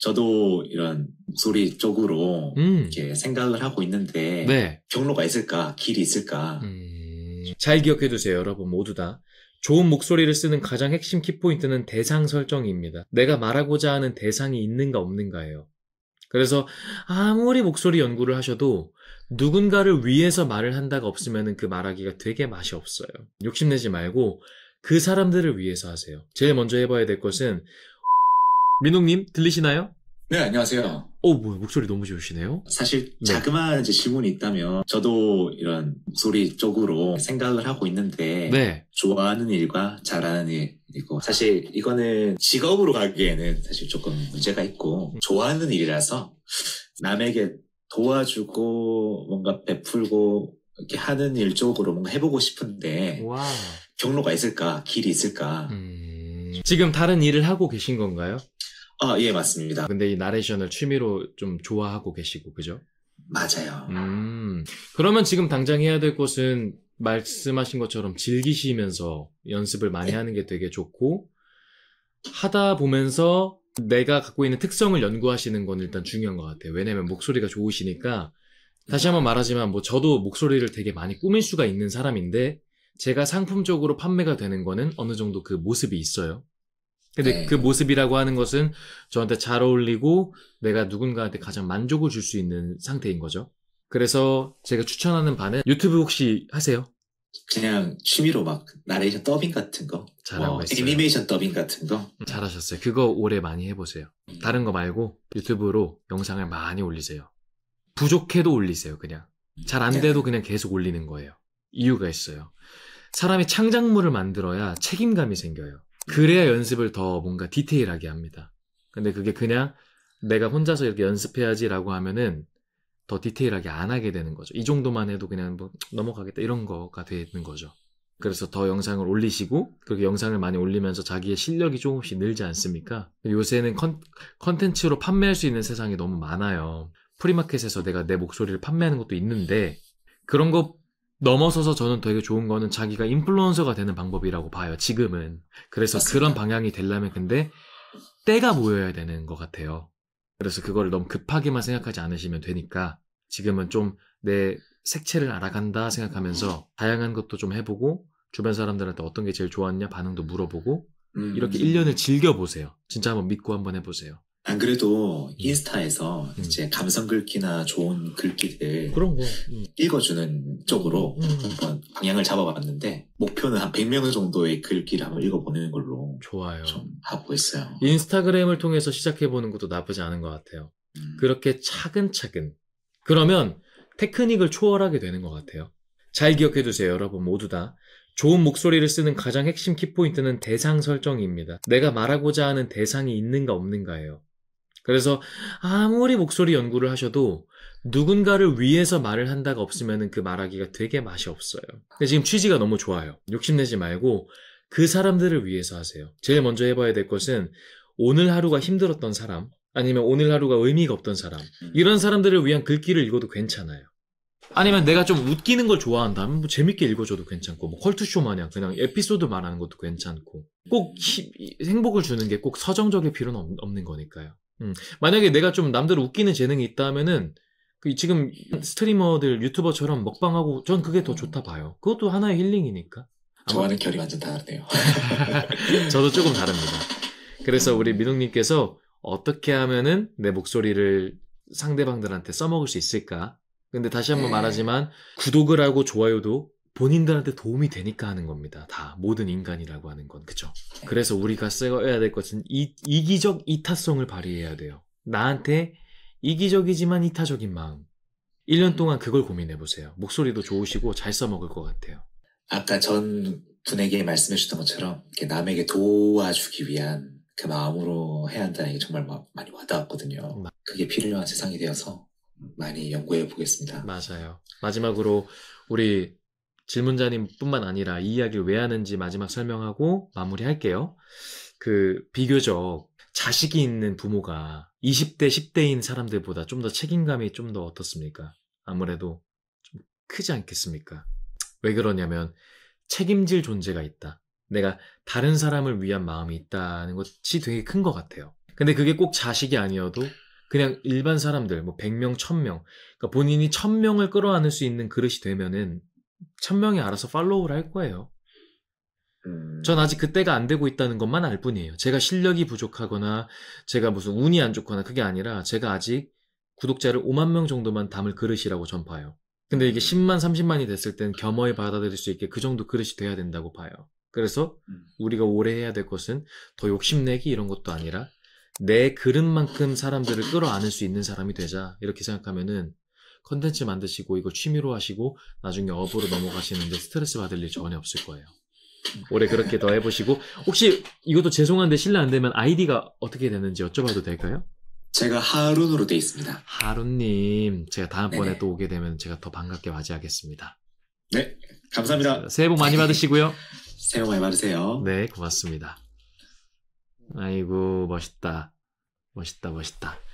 저도 이런 목소리 쪽으로 음. 이렇게 생각을 하고 있는데 네. 경로가 있을까 길이 있을까 음. 잘 기억해 두세요 여러분 모두 다 좋은 목소리를 쓰는 가장 핵심 키포인트는 대상 설정입니다 내가 말하고자 하는 대상이 있는가 없는가예요 그래서 아무리 목소리 연구를 하셔도 누군가를 위해서 말을 한다가 없으면 그 말하기가 되게 맛이 없어요 욕심내지 말고 그 사람들을 위해서 하세요 제일 먼저 해봐야 될 것은 민욱님 들리시나요? 네, 안녕하세요. 오, 어, 뭐 목소리 너무 좋으시네요. 사실 네. 자그마한 이 질문이 있다면 저도 이런 소리 쪽으로 생각을 하고 있는데 네. 좋아하는 일과 잘하는 일 이고 사실 이거는 직업으로 가기에는 사실 조금 문제가 있고 음. 좋아하는 일이라서 남에게 도와주고 뭔가 베풀고 이렇게 하는 일 쪽으로 뭔가 해보고 싶은데 와 경로가 있을까 길이 있을까 음... 지금 다른 일을 하고 계신 건가요? 아, 예, 맞습니다. 근데 이 나레이션을 취미로 좀 좋아하고 계시고, 그죠? 맞아요. 음, 그러면 지금 당장 해야 될 것은 말씀하신 것처럼 즐기시면서 연습을 많이 네. 하는 게 되게 좋고, 하다 보면서 내가 갖고 있는 특성을 연구하시는 건 일단 중요한 것 같아요. 왜냐면 목소리가 좋으시니까, 다시 한번 말하지만, 뭐, 저도 목소리를 되게 많이 꾸밀 수가 있는 사람인데, 제가 상품적으로 판매가 되는 거는 어느 정도 그 모습이 있어요. 근데 네. 그 모습이라고 하는 것은 저한테 잘 어울리고 내가 누군가한테 가장 만족을 줄 수 있는 상태인 거죠. 그래서 제가 추천하는 바는 유튜브 혹시 하세요? 그냥 취미로 막 나레이션 더빙 같은 거 잘하고 뭐, 있어요. 애니메이션 더빙 같은 거 음, 잘하셨어요. 그거 올해 많이 해보세요. 음. 다른 거 말고 유튜브로 영상을 많이 올리세요. 부족해도 올리세요. 그냥 음, 잘안 네. 돼도 그냥 계속 올리는 거예요. 이유가 있어요. 사람이 창작물을 만들어야 책임감이 생겨요. 그래야 연습을 더 뭔가 디테일하게 합니다. 근데 그게 그냥 내가 혼자서 이렇게 연습해야지라고 하면은 더 디테일하게 안 하게 되는 거죠. 이 정도만 해도 그냥 뭐 넘어가겠다 이런 거가 되는 거죠. 그래서 더 영상을 올리시고 그렇게 영상을 많이 올리면서 자기의 실력이 조금씩 늘지 않습니까? 요새는 컨, 텐츠로 판매할 수 있는 세상이 너무 많아요. 프리마켓에서 내가 내 목소리를 판매하는 것도 있는데 그런 거 넘어서서 저는 되게 좋은 거는 자기가 인플루언서가 되는 방법이라고 봐요. 지금은. 그래서 맞습니다. 그런 방향이 되려면 근데 때가 모여야 되는 것 같아요. 그래서 그거를 너무 급하게만 생각하지 않으시면 되니까 지금은 좀 내 색채를 알아간다 생각하면서 다양한 것도 좀 해보고 주변 사람들한테 어떤 게 제일 좋았냐 반응도 물어보고 음. 이렇게 1년을 즐겨보세요. 진짜 한번 믿고 한번 해보세요. 안 그래도 음. 인스타에서 음. 이제 감성 글귀나 좋은 글귀들 그런 거 음. 읽어주는 쪽으로 음. 음. 한번 방향을 잡아봤는데 목표는 한 100명 정도의 글귀를 한번 읽어보는 걸로 좋아요. 좀 하고 있어요. 인스타그램을 통해서 시작해보는 것도 나쁘지 않은 것 같아요. 음. 그렇게 차근차근 그러면 테크닉을 초월하게 되는 것 같아요. 잘 기억해두세요, 여러분 모두 다. 좋은 목소리를 쓰는 가장 핵심 키포인트는 대상 설정입니다. 내가 말하고자 하는 대상이 있는가 없는가예요. 그래서 아무리 목소리 연구를 하셔도 누군가를 위해서 말을 한다가 없으면 그 말하기가 되게 맛이 없어요. 근데 지금 취지가 너무 좋아요. 욕심내지 말고 그 사람들을 위해서 하세요. 제일 먼저 해봐야 될 것은 오늘 하루가 힘들었던 사람, 아니면 오늘 하루가 의미가 없던 사람, 음. 이런 사람들을 위한 글귀를 읽어도 괜찮아요. 아니면 내가 좀 웃기는 걸 좋아한다면 뭐 재밌게 읽어줘도 괜찮고, 뭐 컬투쇼 마냥 그냥 에피소드 말하는 것도 괜찮고, 꼭 히, 행복을 주는 게 꼭 서정적일 필요는 없, 없는 거니까요. 음. 만약에 내가 좀남들 웃기는 재능이 있다면은 그 지금 스트리머들 유튜버처럼 먹방하고 전 그게 더 좋다 봐요. 그것도 하나의 힐링이니까. 저와는 결이 완전 다르네요. 저도 조금 다릅니다. 그래서 우리 민욱님께서 어떻게 하면은 내 목소리를 상대방들한테 써먹을 수 있을까? 근데 다시 한번 네. 말하지만 구독을 하고 좋아요도 본인들한테 도움이 되니까 하는 겁니다. 다 모든 인간이라고 하는 건 그죠. 네. 그래서 우리가 써야 될 것은 이, 이기적 이타성을 발휘해야 돼요. 나한테 이기적이지만 이타적인 마음. 1년 동안 그걸 고민해 보세요. 목소리도 좋으시고 잘 써먹을 것 같아요. 아까 전 분에게 말씀해 주셨던 것처럼 남에게 도와주기 위한 그 마음으로 해야 한다는 게 정말 많이 와닿았거든요. 음. 그게 필요한 세상이 되어서 많이 연구해 보겠습니다. 맞아요. 마지막으로 우리 질문자님뿐만 아니라 이 이야기를 왜 하는지 마지막 설명하고 마무리할게요. 그 비교적 자식이 있는 부모가 20대, 10대인 사람들보다 좀 더 책임감이 좀 더 어떻습니까? 아무래도 좀 크지 않겠습니까? 왜 그러냐면 책임질 존재가 있다. 내가 다른 사람을 위한 마음이 있다는 것이 되게 큰 것 같아요. 근데 그게 꼭 자식이 아니어도 그냥 일반 사람들, 뭐 100명, 1000명. 그러니까 본인이 1000명을 끌어안을 수 있는 그릇이 되면은 천명이 알아서 팔로우를 할 거예요. 전 음. 아직 그때가 안 되고 있다는 것만 알 뿐이에요. 제가 실력이 부족하거나 제가 무슨 운이 안 좋거나 그게 아니라 제가 아직 구독자를 5만 명 정도만 담을 그릇이라고 전 봐요. 근데 이게 10만, 음. 30만이 됐을 땐 겸허히 받아들일 수 있게 그 정도 그릇이 돼야 된다고 봐요. 그래서 음. 우리가 오래 해야 될 것은 더 욕심내기 이런 것도 아니라 내 그릇만큼 사람들을 끌어안을 수 있는 사람이 되자 이렇게 생각하면은 컨텐츠 만드시고 이거 취미로 하시고 나중에 업으로 넘어가시는데 스트레스 받을 일 전혀 없을 거예요. 올해 그렇게 더 해보시고 혹시 이것도 죄송한데 실례 안 되면 아이디가 어떻게 되는지 여쭤봐도 될까요? 제가 하룬으로 돼 있습니다. 하룬님, 제가 다음번에 네네. 또 오게 되면 제가 더 반갑게 맞이하겠습니다. 네, 감사합니다. 새해 복 많이 받으시고요. 새해 복 많이 받으세요. 네, 고맙습니다. 아이고 멋있다, 멋있다, 멋있다.